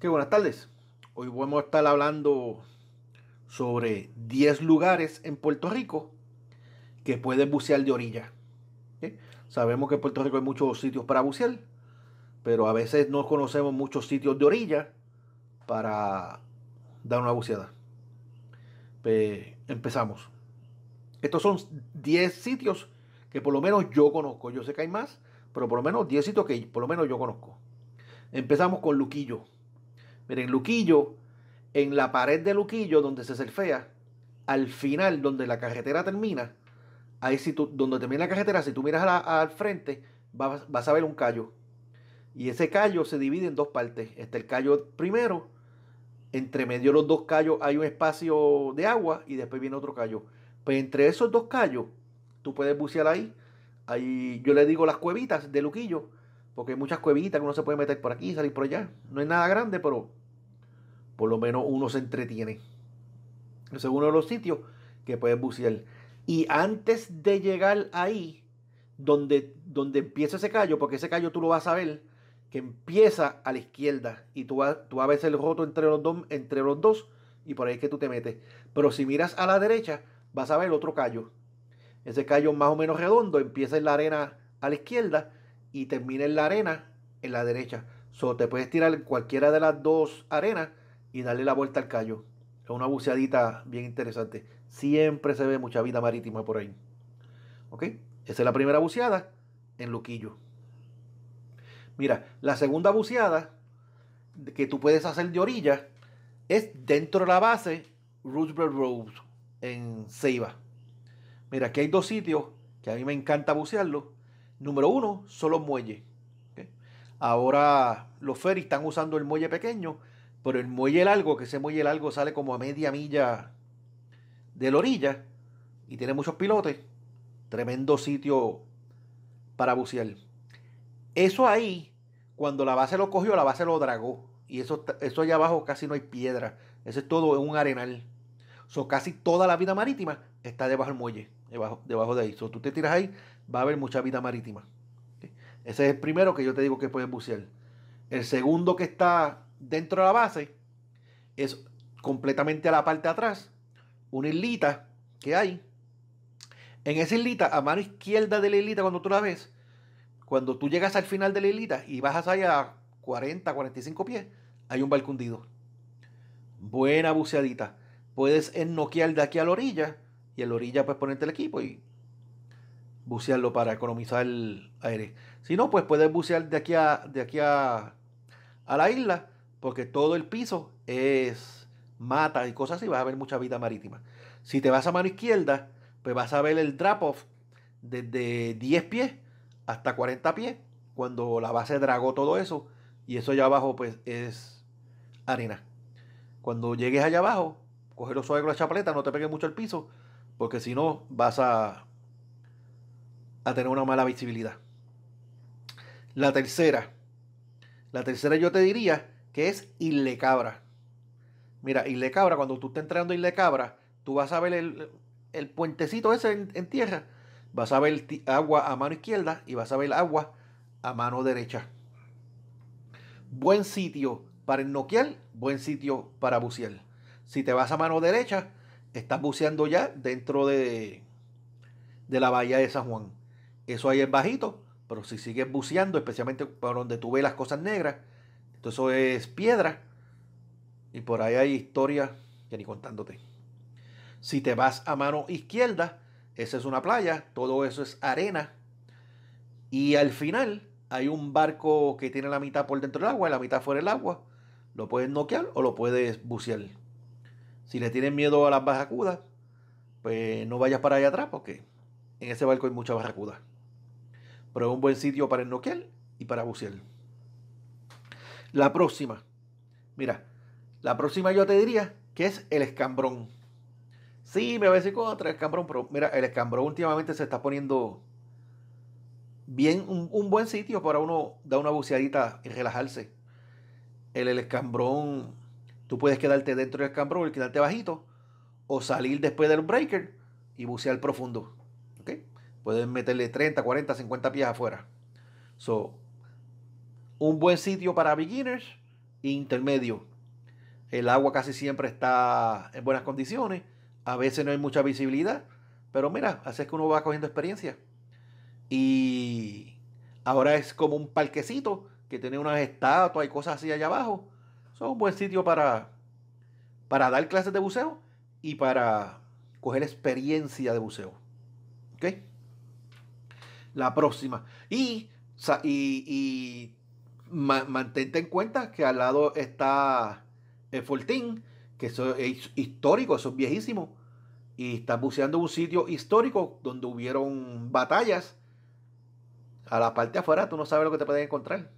Qué buenas tardes. Hoy vamos a estar hablando sobre 10 lugares en Puerto Rico que puedes bucear de orilla. Sabemos que en Puerto Rico hay muchos sitios para bucear, pero a veces no conocemos muchos sitios de orilla para dar una buceada. Pues, empezamos. Estos son 10 sitios que por lo menos yo conozco. Yo sé que hay más, pero por lo menos 10 sitios que por lo menos yo conozco. Empezamos con Luquillo. Miren, Luquillo, en la pared de Luquillo, donde se surfea, al final, donde la carretera termina, ahí si tú, donde termina la carretera, si tú miras al frente, vas, a ver un callo. Y ese callo se divide en dos partes. Está el callo primero, entre medio de los dos callos hay un espacio de agua y después viene otro callo. Pues entre esos dos callos, tú puedes bucear ahí. ahí yo le digo las cuevitas de Luquillo, porque hay muchas cuevitas que uno se puede meter por aquí y salir por allá. No es nada grande, pero por lo menos uno se entretiene. Ese es uno de los sitios que puedes bucear. Y antes de llegar ahí, donde, donde empieza ese callo, porque ese callo tú lo vas a ver, que empieza a la izquierda y tú, tú vas, a ver el roto entre los, dos, entre los dos y por ahí es que tú te metes. Pero si miras a la derecha, vas a ver otro callo. Ese callo más o menos redondo empieza en la arena a la izquierda y termina en la arena en la derecha. solo te puedes tirar cualquiera de las dos arenas y darle la vuelta al callo. Es una buceadita bien interesante. Siempre se ve mucha vida marítima por ahí. ¿Ok? Esa es la primera buceada en Luquillo. Mira, la segunda buceada que tú puedes hacer de orilla es dentro de la base Roosevelt Road en Ceiba. Mira, aquí hay dos sitios que a mí me encanta bucearlo... Número uno son los muelles. Ahora los ferries están usando el muelle pequeño pero el muelle largo, que ese muelle largo sale como a media milla de la orilla y tiene muchos pilotes. Tremendo sitio para bucear. Eso ahí, cuando la base lo cogió, la base lo dragó. Y eso, eso allá abajo casi no hay piedra. ese es todo un arenal. So, casi toda la vida marítima está debajo del muelle, debajo, de ahí. So, tú te tiras ahí, va a haber mucha vida marítima. Ese es el primero que yo te digo que puedes bucear. El segundo que está dentro de la base es completamente a la parte de atrás, una islita que hay. En esa islita, a mano izquierda de la islita, cuando tú la ves, cuando tú llegas al final de la islita y bajas allá a 40, 45 pies, hay un balcundido. Buena buceadita. Puedes ennoquear de aquí a la orilla y a la orilla puedes ponerte el equipo y bucearlo para economizar el aire. Si no, pues puedes bucear de aquí a, de aquí a la isla porque todo el piso es mata y cosas así, vas a ver mucha vida marítima. Si te vas a mano izquierda, pues vas a ver el drop-off desde 10 pies hasta 40 pies, cuando la base dragó todo eso, y eso allá abajo pues es arena. Cuando llegues allá abajo, los suave con la chapaleta, no te pegues mucho el piso, porque si no vas a, a tener una mala visibilidad. La tercera, la tercera yo te diría que es Isle Cabra. Mira, Isle Cabra, cuando tú estés entrando a Isle Cabra, tú vas a ver el, puentecito ese en, tierra, vas a ver agua a mano izquierda y vas a ver agua a mano derecha. Buen sitio para ennoquear, buen sitio para bucear. Si te vas a mano derecha, estás buceando ya dentro de, de la bahía de San Juan. Eso ahí es bajito, pero si sigues buceando, especialmente por donde tú ves las cosas negras, entonces eso es piedra. Y por ahí hay historia que ni contándote. Si te vas a mano izquierda, esa es una playa, todo eso es arena. Y al final hay un barco que tiene la mitad por dentro del agua y la mitad fuera del agua. Lo puedes noquear o lo puedes bucear. Si le tienes miedo a las barracudas, pues no vayas para allá atrás porque en ese barco hay muchas barracudas. Pero es un buen sitio para el noquear y para bucear. La próxima, mira, la próxima yo te diría que es el escambrón. Sí, me voy a decir contra el escambrón, pero mira, el escambrón últimamente se está poniendo bien, un, buen sitio para uno dar una buceadita y relajarse. El, escambrón, tú puedes quedarte dentro del escambrón y quedarte bajito, o salir después del breaker y bucear profundo. ¿okay? puedes meterle 30, 40, 50 pies afuera. So, un buen sitio para beginners e intermedio. El agua casi siempre está en buenas condiciones. A veces no hay mucha visibilidad. Pero mira, así es que uno va cogiendo experiencia. Y ahora es como un parquecito que tiene unas estatuas y cosas así allá abajo. son un buen sitio para, para dar clases de buceo y para coger experiencia de buceo. ¿Ok? La próxima. Y, y mantente en cuenta que al lado está el eh, Fortín, que es histórico, eso es viejísimo. Y está buceando un sitio histórico donde hubieron batallas. A la parte de afuera tú no sabes lo que te pueden encontrar.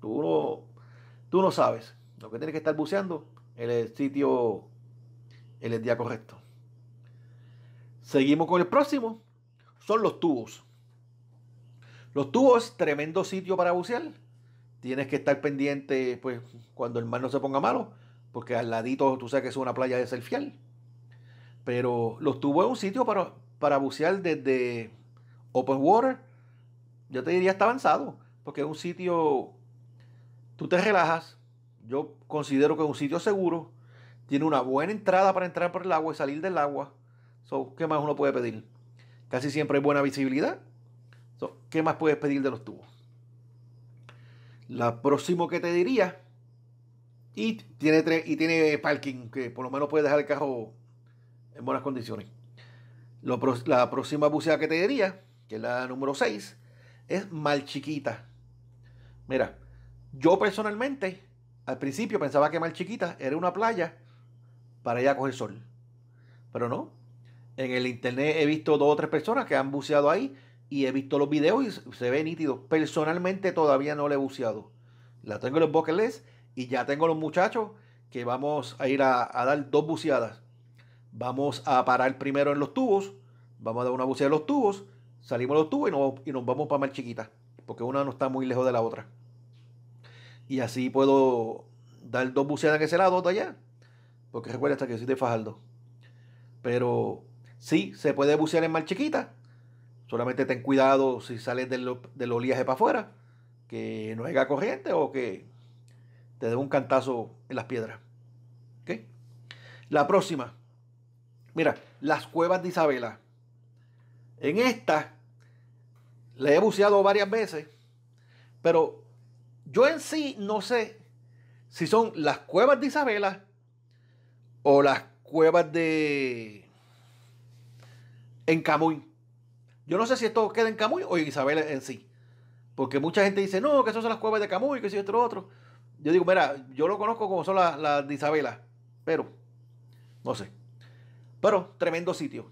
Tú no, tú no sabes. Lo que tienes que estar buceando en el sitio, en el día correcto. Seguimos con el próximo. Son los tubos. Los tubos, tremendo sitio para bucear tienes que estar pendiente pues cuando el mar no se ponga malo, porque al ladito tú sabes que es una playa de selfial. Pero los tubos es un sitio para, para bucear desde open water, yo te diría está avanzado, porque es un sitio, tú te relajas, yo considero que es un sitio seguro, tiene una buena entrada para entrar por el agua y salir del agua. So, ¿Qué más uno puede pedir? Casi siempre hay buena visibilidad. So, ¿Qué más puedes pedir de los tubos? La próxima que te diría. Y tiene, tres, y tiene parking, que por lo menos puede dejar el carro en buenas condiciones. la próxima buceada que te diría, que es la número 6, es Malchiquita. Mira, yo personalmente al principio pensaba que Malchiquita era una playa para ir a coger sol. Pero no. En el internet he visto dos o tres personas que han buceado ahí y he visto los videos y se ve nítido. Personalmente todavía no le he buceado. La tengo en los boqueles y ya tengo los muchachos que vamos a ir a, dar dos buceadas. Vamos a parar primero en los tubos. Vamos a dar una buceada en los tubos. Salimos los tubos y nos, vamos para Mar Chiquita. Porque una no está muy lejos de la otra. Y así puedo dar dos buceadas en ese lado, otra allá. Porque recuerda hasta que soy de Fajardo. Pero sí, se puede bucear en Mar Chiquita Solamente ten cuidado si sales del, del de para afuera, que no haya corriente o que te dé un cantazo en las piedras. La próxima. Mira, las cuevas de Isabela. En esta le he buceado varias veces, pero yo en sí no sé si son las cuevas de Isabela o las cuevas de en Camuy. Yo no sé si esto queda en Camuy o en Isabel en sí. Porque mucha gente dice, no, que eso son las cuevas de Camuy, que si otro esto lo otro. Yo digo, mira, yo lo conozco como son las, de Isabela, pero no sé. Pero tremendo sitio.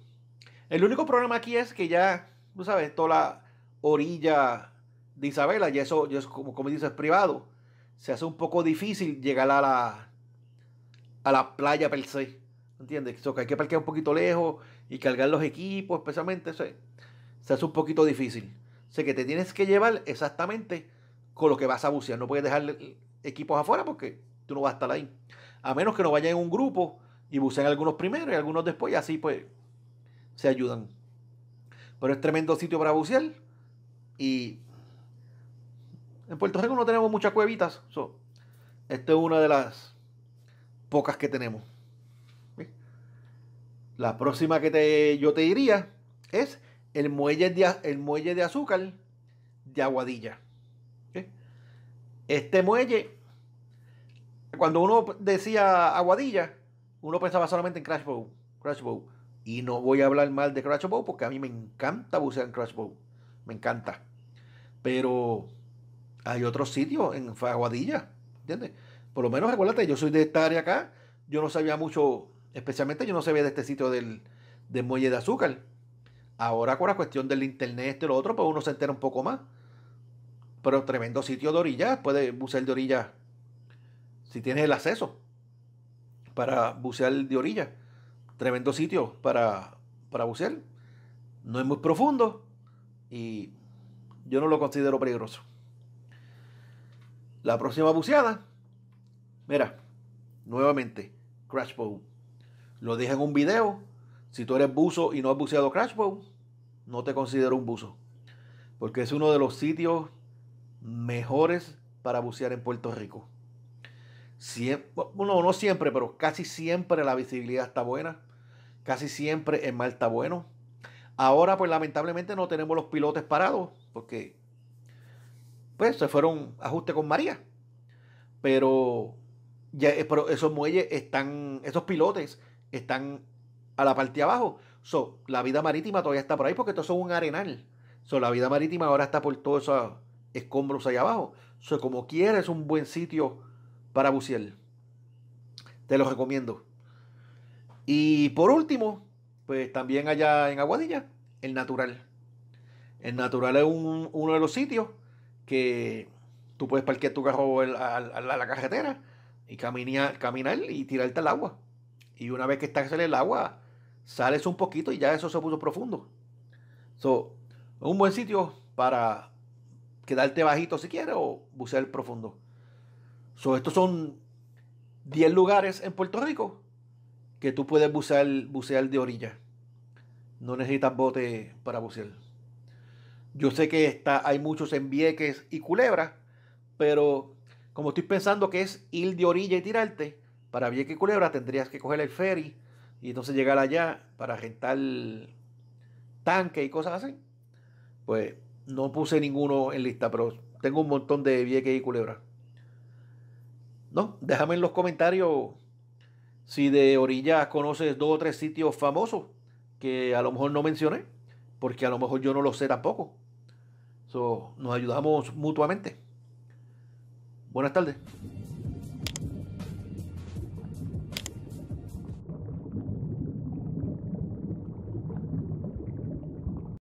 El único problema aquí es que ya, tú sabes, toda la orilla de Isabela, ya eso, como, como es privado. Se hace un poco difícil llegar a la, a la playa per se. ¿Entiendes? So, que hay que parquear un poquito lejos y cargar los equipos, especialmente. Eso, se hace un poquito difícil. O sea que te tienes que llevar exactamente con lo que vas a bucear. No puedes dejar equipos afuera porque tú no vas a estar ahí. A menos que no vayan en un grupo y buceen algunos primero y algunos después y así pues se ayudan. Pero es tremendo sitio para bucear y en Puerto Rico no tenemos muchas cuevitas. Esto es una de las pocas que tenemos. La próxima que yo te diría es el muelle de, el muelle de azúcar de Aguadilla. Este muelle, cuando uno decía Aguadilla, uno pensaba solamente en Crash Bow. Y no voy a hablar mal de Crash Bow porque a mí me encanta bucear en Crash Bow. Me encanta. Pero hay otros sitios en Aguadilla. ¿Entiendes? Por lo menos recuérdate, yo soy de esta área acá. Yo no sabía mucho, especialmente yo no sabía de este sitio del muelle de azúcar. Ahora con la cuestión del internet, este lo otro, pues uno se entera un poco más. Pero tremendo sitio de orilla, Puedes bucear de orilla si tienes el acceso para bucear de orilla. Tremendo sitio para, para bucear. No es muy profundo y yo no lo considero peligroso. La próxima buceada, mira, nuevamente, Crashbow. Lo dije en un video. Si tú eres buzo y no has buceado Crashbow, no te considero un buzo, porque es uno de los sitios mejores para bucear en Puerto Rico. bueno, no siempre, pero casi siempre la visibilidad está buena, casi siempre el mar está bueno. Ahora, pues lamentablemente no tenemos los pilotes parados, porque pues se fueron ajuste con María. Pero, ya, eh, pero esos muelles están, esos pilotes están a la parte de abajo. So, la vida marítima todavía está por ahí porque esto es un arenal. So, la vida marítima ahora está por todos esos escombros allá abajo. So, como quieras es un buen sitio para bucear. Te lo recomiendo. Y por último, pues también allá en Aguadilla, el natural. El natural es uno de los sitios que tú puedes parquear tu carro a, la carretera y caminar, caminar y tirarte al agua. Y una vez que estás en el agua, sales un poquito y ya eso se puso profundo. So, un buen sitio para quedarte bajito si quieres o bucear profundo. So, estos son 10 lugares en Puerto Rico que tú puedes bucear, bucear de orilla. No necesitas bote para bucear. Yo sé que está, hay muchos en Vieques y Culebra, pero como estoy pensando que es ir de orilla y tirarte, para Vieques y Culebra tendrías que coger el ferry y entonces llegar allá para rentar tanques y cosas así, pues no puse ninguno en lista, pero tengo un montón de vieques y culebras. No, déjame en los comentarios si de orillas conoces dos o tres sitios famosos que a lo mejor no mencioné, porque a lo mejor yo no lo sé tampoco. So, nos ayudamos mutuamente. Buenas tardes.